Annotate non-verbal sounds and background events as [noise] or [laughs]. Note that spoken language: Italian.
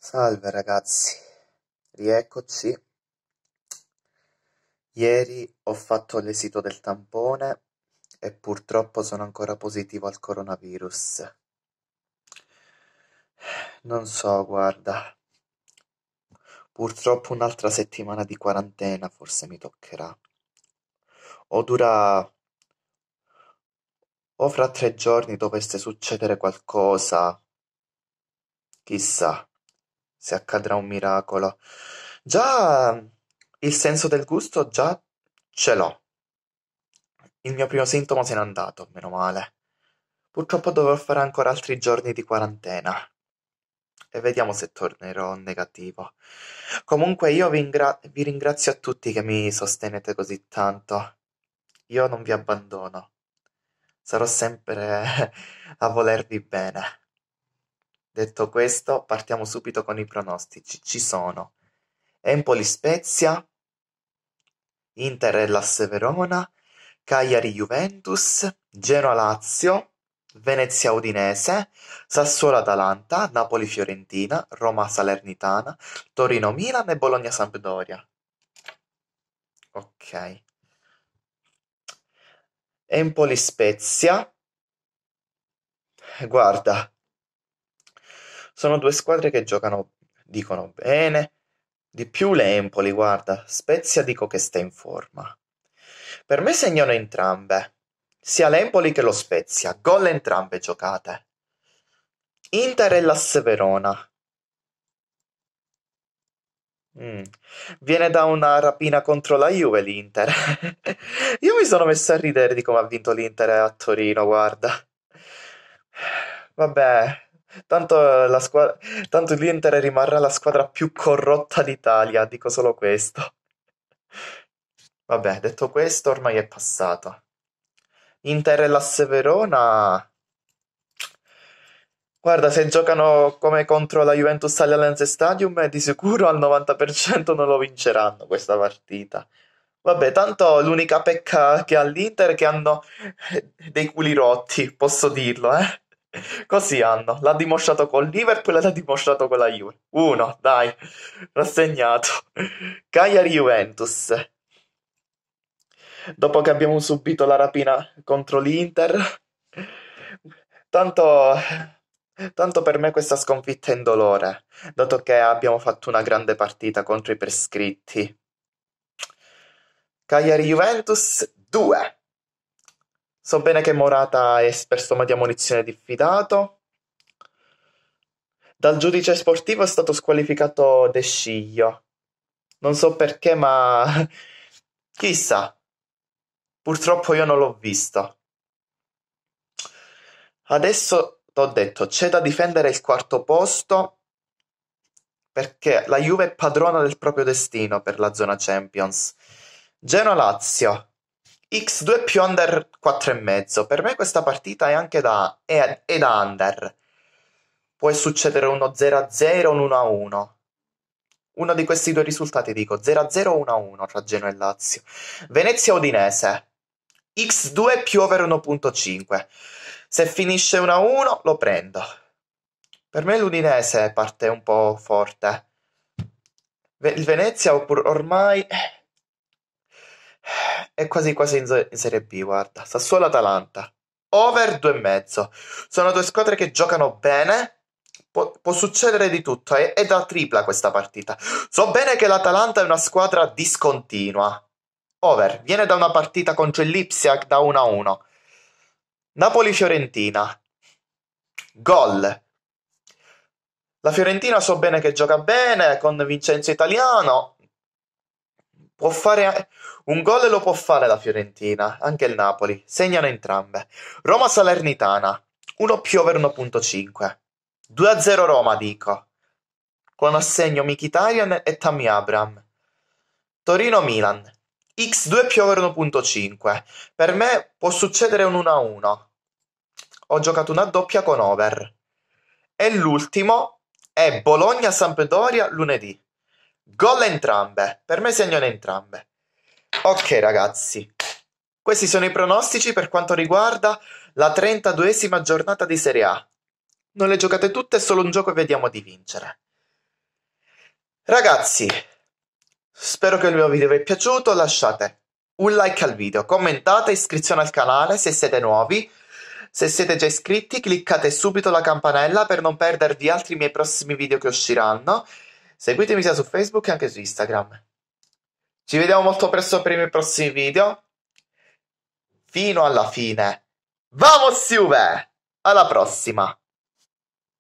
Salve ragazzi, rieccoci. Ieri ho fatto l'esito del tampone e purtroppo sono ancora positivo al coronavirus. Non so, guarda. Purtroppo un'altra settimana di quarantena forse mi toccherà. O dura... O fra tre giorni dovesse succedere qualcosa. Chissà se accadrà un miracolo. Già il senso del gusto già ce l'ho. Il mio primo sintomo se n'è andato, meno male. Purtroppo dovrò fare ancora altri giorni di quarantena. E vediamo se tornerò negativo. Comunque io vi, ingra- vi ringrazio a tutti che mi sostenete così tanto. Io non vi abbandono. Sarò sempre [laughs] a volervi bene. Detto questo, partiamo subito con i pronostici. Ci sono Empoli-Spezia, inter e la Severona, Cagliari-Juventus, Genoa-Lazio, Venezia-Udinese, Sassuolo-Atalanta, Napoli-Fiorentina, Roma-Salernitana, Torino-Milan e Bologna-Sampdoria. Ok. Empoli-Spezia. Guarda, sono due squadre che giocano, dicono, bene. Di più l'Empoli, guarda, Spezia dico che sta in forma. Per me segnano entrambe, sia l'Empoli che lo Spezia, gol entrambe giocate. Inter e l'Asse Verona. Mm. Viene da una rapina contro la Juve l'Inter. [laughs] Io mi sono messo a ridere di come ha vinto l'Inter a Torino, guarda. Vabbè, Tanto, eh, squadra... Tanto l'Inter rimarrà la squadra più corrotta d'Italia, dico solo questo. Vabbè, detto questo, ormai è passato. Inter e la Severona. Guarda, se giocano come contro la Juventus all'Allianz Stadium, eh, di sicuro al 90% non lo vinceranno questa partita. Vabbè, tanto l'unica pecca che ha l'Inter è che hanno eh, dei culi rotti, posso dirlo, eh. Così hanno, l'ha dimostrato con Liverpool e l'ha dimostrato con la Juve. Uno, dai, rassegnato. [laughs] Cagliari-Juventus. Dopo che abbiamo subito la rapina contro l'Inter, tanto, tanto per me questa sconfitta è indolore, dato che abbiamo fatto una grande partita contro i prescritti. Cagliari-Juventus 2. So bene che Morata è esperto di ammonizione diffidato. Dal giudice sportivo è stato squalificato De Sciglio. Non so perché, ma [laughs] chissà. Purtroppo io non l'ho visto. Adesso t'ho detto, c'è da difendere il quarto posto perché la Juve è padrona del proprio destino per la zona Champions. Genoa Lazio. X2 più under 4,5. Per me questa partita è anche da, è, è da under. Può succedere uno 0-0, un 1-1. Uno di questi due risultati dico 0-0 o 1-1 tra Genoa e Lazio. Venezia-Udinese. X2 più over 1.5. Se finisce 1-1 lo prendo. Per me l'Udinese parte un po' forte. Il Venezia ormai è quasi quasi in, in Serie B, guarda. Sassuolo-Atalanta. Over 2,5. Sono due squadre che giocano bene. Può, può succedere di tutto. È, eh, è, da tripla questa partita. So bene che l'Atalanta è una squadra discontinua. Over. Viene da una partita contro il Lipsiac da 1-1. Napoli-Fiorentina. Gol. La Fiorentina so bene che gioca bene con Vincenzo Italiano. Può fare un gol e lo può fare la Fiorentina, anche il Napoli, segnano entrambe. Roma Salernitana, 1 più over 1.5. 2-0 Roma, dico. Con assegno Mkhitaryan e Tammy Abram. Torino Milan, x2 più over 1.5. Per me può succedere un 1-1. Ho giocato una doppia con over. E l'ultimo è Bologna-Sampdoria lunedì. Gol entrambe, per me segnano entrambe. Ok ragazzi, questi sono i pronostici per quanto riguarda la 32esima giornata di Serie A. Non le giocate tutte, è solo un gioco e vediamo di vincere. Ragazzi, spero che il mio video vi è piaciuto, lasciate un like al video, commentate, iscrizione al canale se siete nuovi. Se siete già iscritti cliccate subito la campanella per non perdervi altri miei prossimi video che usciranno Seguitemi sia su Facebook che anche su Instagram. Ci vediamo molto presto per i miei prossimi video. Fino alla fine. Vamos Juve! Alla prossima!